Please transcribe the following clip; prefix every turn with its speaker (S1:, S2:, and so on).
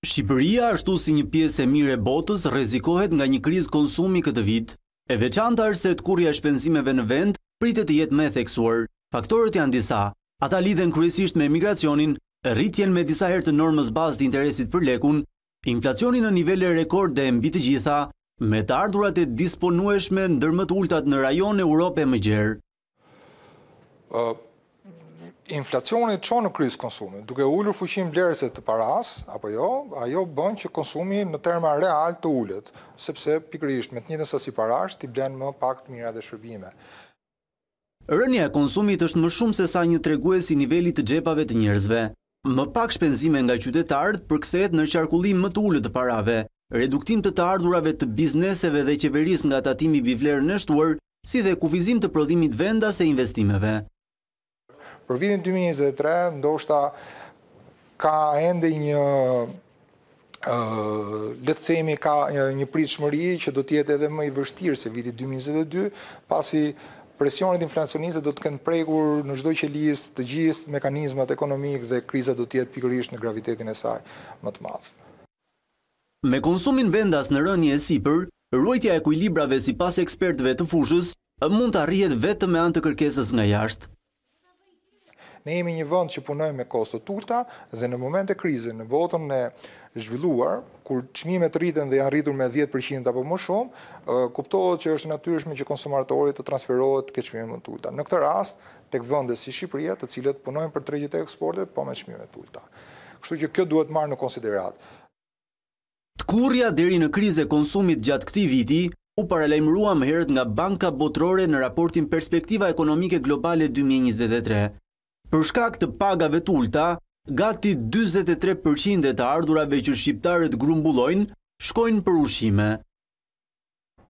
S1: Shqipëria, ashtu si një pjesë e mire botës, rezikohet nga një kriz konsumi këtë vit. E veçanta është se të kurja shpenzimeve në vend, pritet të jetë me theksuar. Faktorët janë disa. Ata lidhen kryesisht me emigracionin, rritjen me disa herë të normës bazë të interesit për lekun, inflacionin në nivele rekord dhe mbi të gjitha, me të ardurat e disponueshme në dërmët ultat në rajon e Europe më gjerë.
S2: Uh, inflacioni që në krizë konsumit, duke ullur fushim blerëse të paras, apo jo, ajo bën që konsumi në terma real të ullet, sepse pikërisht me të njëtën sasi parash, ti blenë më pak të mirat e shërbime. Rënja e
S1: konsumit është më shumë se sa një treguet si nivelit të gjepave të njerëzve. Më pak shpenzime nga qytetarët këthet në qarkullim më të ullet të parave, reduktim të të ardurave të bizneseve dhe qeveris nga tatimi bivlerë nështuar, si dhe kufizim të prodhimit vendas e investimeve.
S2: Për vitin 2023, ndoshta ka ende një ë le të themi ka një, një pritshmëri që do të jetë edhe më i vështirë se viti 2022, pasi presionet inflacioniste do të kenë prekur në çdo qelizë të gjithë mekanizmat ekonomikë dhe kriza do të jetë pikërisht në gravitetin e saj më të madh.
S1: Me konsumin vendas në rënje e sipër, ruajtja e ekuilibrave sipas ekspertëve të fushës mund të arrihet vetëm me anë të kërkesës nga
S2: jashtë. Ne jemi një vënd që punojmë me kostët ulta dhe në momente krize në botën e zhvilluar, kur të rritën dhe janë rritur me 10% apo më shumë, kuptohet që është natyrshme që konsumatorit të transferohet ke qmimet ulta. Në këtë rast, tek vëndës si Shqipëria të cilët punojmë për tregjit e eksportet, po me qmimet ulta. Kështu që kjo duhet marë në konsiderat.
S1: Të kurja deri në krize konsumit gjatë këti viti, u paralajmrua më herët nga Banka Botrore në raportin Perspektiva Ekonomike Globale 2023. Për shkak të pagave të ulta, gati 23% e të ardurave që shqiptarët grumbullojnë shkojnë për ushime.